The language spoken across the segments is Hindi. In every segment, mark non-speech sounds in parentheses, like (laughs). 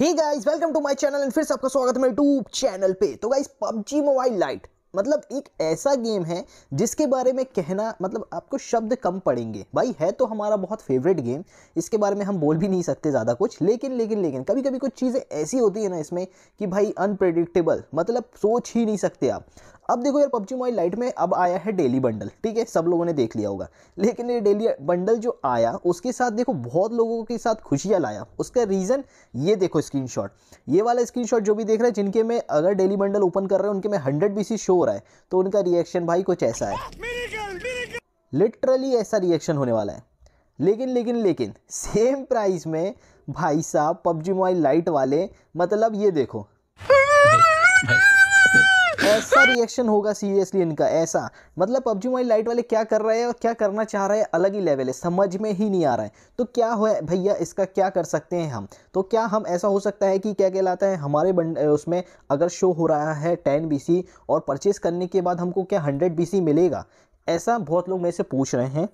He guys welcome to my channel and फिर से आपका स्वागत है मेरे यूट्यूब चैनल पे तो गाइस पबजी मोबाइल लाइट मतलब एक ऐसा गेम है जिसके बारे में कहना मतलब आपको शब्द कम पड़ेंगे भाई है तो हमारा बहुत फेवरेट गेम इसके बारे में हम बोल भी नहीं सकते ज़्यादा कुछ लेकिन लेकिन लेकिन कभी कभी कुछ चीज़ें ऐसी होती है ना इसमें कि भाई अनप्रडिक्टेबल मतलब सोच ही नहीं सकते आप अब देखो यार पबजी मोबाइल लाइट में अब आया है डेली बंडल ठीक है सब लोगों ने देख लिया होगा लेकिन ये डेली बंडल जो आया उसके साथ देखो बहुत लोगों के साथ खुशियाँ लाया उसका रीज़न ये देखो स्क्रीन ये वाला स्क्रीन जो भी देख रहे हैं जिनके में अगर डेली बंडल ओपन कर रहे हैं उनके में हंड्रेड बी शो हो रहा है तो उनका रिएक्शन भाई कुछ ऐसा है लिटरली ऐसा रिएक्शन होने वाला है लेकिन लेकिन लेकिन सेम प्राइस में भाई साहब पबजी मोबाइल लाइट वाले मतलब ये देखो (laughs) भाई, भाई। (laughs) ऐसा रिएक्शन होगा सीरियसली इनका ऐसा मतलब पबजी मोबाइल लाइट वाले क्या कर रहे हैं और क्या करना चाह रहे हैं अलग ही लेवल है समझ में ही नहीं आ रहा है तो क्या हो भैया इसका क्या कर सकते हैं हम तो क्या हम ऐसा हो सकता है कि क्या कहलाता है हमारे उसमें अगर शो हो रहा है टेन बी और परचेज़ करने के बाद हमको क्या हंड्रेड बी मिलेगा ऐसा बहुत लोग मेरे से पूछ रहे हैं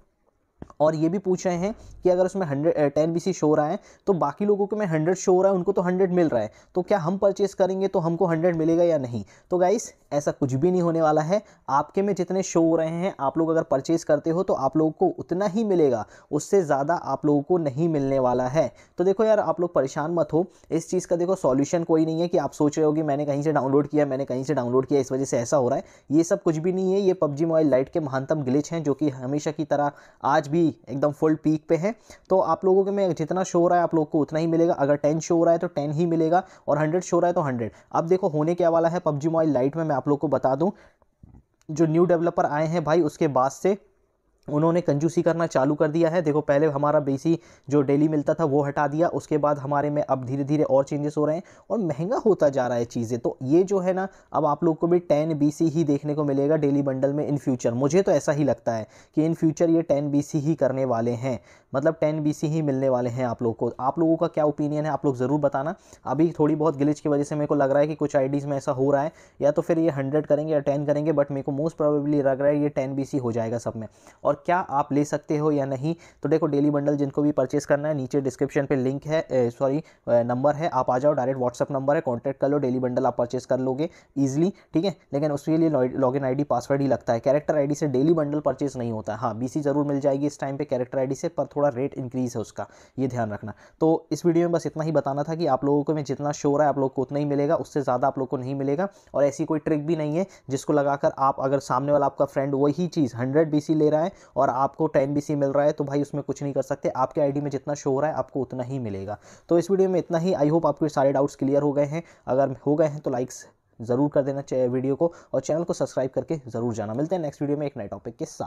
और ये भी पूछ रहे हैं कि अगर उसमें हंड्रेड टेन बी शो रहा है तो बाकी लोगों के में हंड्रेड शो रहा है उनको तो हंड्रेड मिल रहा है तो क्या हम परचेस करेंगे तो हमको हंड्रेड मिलेगा या नहीं तो गाइस ऐसा कुछ भी नहीं होने वाला है आपके में जितने शो हो रहे हैं आप लोग अगर परचेस करते हो तो आप लोगों को उतना ही मिलेगा उससे ज़्यादा आप लोगों को नहीं मिलने वाला है तो देखो यार आप लोग परेशान मत हो इस चीज़ का देखो सॉल्यूशन कोई नहीं है कि आप सोच रहे हो कि मैंने कहीं से डाउनलोड किया मैंने कहीं से डाउनलोड किया इस वजह से ऐसा हो रहा है ये सब कुछ भी नहीं है ये पबजी मोबाइल लाइट के महानतम ग्लिच हैं जो कि हमेशा की तरह आज भी एकदम फुल पीक पे है तो आप लोगों के में जितना शो हो रहा है आप लोग को उतना ही मिलेगा अगर टेन शो हो रहा है तो टेन ही मिलेगा और हंड्रेड शो रहा है तो हंड्रेड अब देखो होने क्या वाला है पबजी मोबाइल लाइट में मैं आप लोग को बता दूँ जो न्यू डेवलपर आए हैं भाई उसके बाद से उन्होंने कंजूसी करना चालू कर दिया है देखो पहले हमारा बेसी जो डेली मिलता था वो हटा दिया उसके बाद हमारे में अब धीरे धीरे और चेंजेस हो रहे हैं और महंगा होता जा रहा है चीज़ें तो ये जो है ना अब आप लोग को भी टेन बी ही देखने को मिलेगा डेली बंडल में इन फ्यूचर मुझे तो ऐसा ही लगता है कि इन फ्यूचर ये टेन बी ही करने वाले हैं मतलब टेन बी ही मिलने वाले हैं आप लोगों को आप लोगों का क्या ओपिनियन है आप लोग ज़रूर बताना अभी थोड़ी बहुत गिलिच की वजह से मेरे को लग रहा है कि कुछ आई में ऐसा हो रहा है या तो फिर ये हंड्रेड करेंगे या टेन करेंगे बट मेरे को मोस्ट प्रोबेबली लग रहा है ये टेन बी हो जाएगा सब में और क्या आप ले सकते हो या नहीं तो देखो डेली बंडल जिनको भी परचेस करना है नीचे डिस्क्रिप्शन पर लिंक है सॉरी नंबर है आप आ जाओ डायरेक्ट व्हाट्सअप नंबर है कॉन्टैक्ट कर लो डेली बंडल आप परचेस कर लोगे ईजिली ठीक है लेकिन उसके लिए लॉग इन पासवर्ड ही लगता है कैरेक्टर आई से डेली बंडल परचेस नहीं होता हाँ बी जरूर मिल जाएगी इस टाइम पर कैरेक्टर आई से पर थोड़ा रेट इंक्रीज़ है उसका ये ध्यान रखना तो इस वीडियो में बस इतना ही बताना था कि आप लोगों को मैं जितना शोर है आप लोग को उतना ही मिलेगा उससे ज़्यादा आप लोग को नहीं मिलेगा और ऐसी कोई ट्रिक भी नहीं है जिसको लगाकर आप अगर सामने वाला आपका फ्रेंड वही चीज़ हंड्रेड बी ले रहा है और आपको टेन बी मिल रहा है तो भाई उसमें कुछ नहीं कर सकते आपके आई में जितना शोर है आपको उतना ही मिलेगा तो इस वीडियो में इतना ही आई होप आपके सारे डाउट्स क्लियर हो गए हैं अगर हो गए हैं तो लाइक्स ज़रूर कर देना चाहिए वीडियो को और चैनल को सब्सक्राइब करके ज़रूर जाना मिलते हैं नेक्स्ट वीडियो में एक नए टॉपिक के साथ